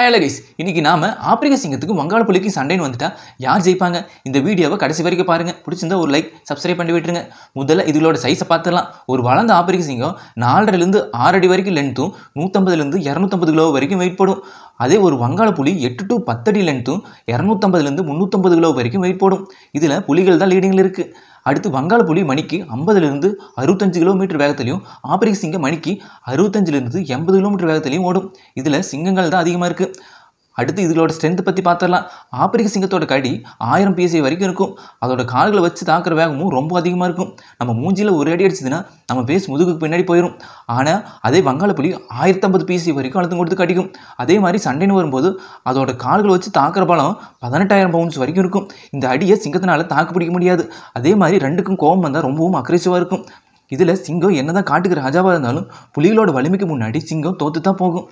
ஹலகைஸ் இன்னைக்கு நாம ஆப்பிரிக்க சிங்கத்துக்கும் வங்காள புலிக்கும் சண்டைன்னு வந்துட்டா யார் ஜெயிப்பாங்க இந்த வீடியோவை கடைசி வரைக்கும் பாருங்க பிடிச்சிருந்தா ஒரு லைக் சப்ஸ்கிரைப் பண்ணி விட்டுருங்க முதல்ல இதுகளோட சைஸை பார்த்துடலாம் ஒரு வளர்ந்த ஆப்பிரிக்க சிங்கம் நாலரைலேருந்து ஆறு அடி வரைக்கும் லென்த்தும் நூற்றம்பதுலேருந்து இரநூத்தம்பது கிலோ வரைக்கும் வெயிட் போடும் அதே ஒரு வங்காள புலி எட்டு டு பத்தடி லென்த்தும் இரநூத்தம்பதுலேருந்து முந்நூற்றம்பது கிலோ வரைக்கும் வெயிட் போடும் இதில் புலிகள் தான் லீடிங்கில் இருக்குது அடுத்து வங்காள புலி மணிக்கு ஐம்பதுலேருந்து அறுபத்தஞ்சு கிலோமீட்டர் வேகத்திலையும் ஆப்பிரிக்க சிங்கம் மணிக்கு அறுபத்தஞ்சிலிருந்து எண்பது கிலோமீட்டர் வேகத்திலையும் ஓடும் இதில் சிங்கங்கள் தான் அதிகமாக இருக்குது அடுத்து இதுகளோட ஸ்ட்ரென்த் பற்றி பார்த்துடலாம் ஆப்பிரிக்க சிங்கத்தோட கடி ஆயிரம் பிஎஸ்ஐ வரைக்கும் இருக்கும் அதோட கால்களை வச்சு தாக்குற வேகமும் ரொம்ப அதிகமாக இருக்கும் நம்ம மூஞ்சியில் ஒரு அடி அடிச்சதுன்னா நம்ம பேஸ் முதுகுக்கு பின்னாடி போயிடும் ஆனால் அதே வங்காள புலி ஆயிரத்தம்பது பிஎஸ்ஐ வரைக்கும் அழுத்தம் கொடுத்து கடிக்கும் அதே மாதிரி சண்டைன்னு வரும்போது அதோட கால்களை வச்சு தாக்குற பலம் பதினெட்டாயிரம் பவுண்ட்ஸ் வரைக்கும் இருக்கும் இந்த அடியை சிங்கத்தினால் தாக்கு பிடிக்க முடியாது அதே மாதிரி ரெண்டுக்கும் கோபம் வந்தால் ரொம்பவும் அக்ரெசிவாக இருக்கும் இதில் சிங்கம் என்னதான் காட்டுக்கு ராஜாவாக இருந்தாலும் புலிகளோட வலிமைக்கு முன்னாடி சிங்கம் தோற்று தான் போகும்